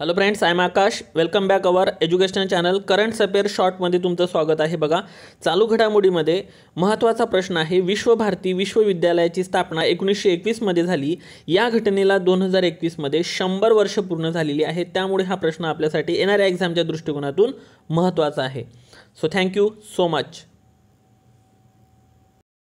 hello friends I am Akash welcome back our educational channel current affair शॉर्टमध्ये तुमचं स्वागत आहे बघा चालू घडामोडीमध्ये महत्त्वाचा प्रश्न आहे विश्वभारती विश्वविद्यालयाची स्थापना एकोणीसशे एकवीसमध्ये झाली या घटनेला दोन हजार एकवीसमध्ये शंभर वर्ष पूर्ण झालेली आहे त्यामुळे हा प्रश्न आपल्यासाठी येणाऱ्या एक्झामच्या दृष्टिकोनातून महत्त्वाचा आहे सो थँक्यू सो मच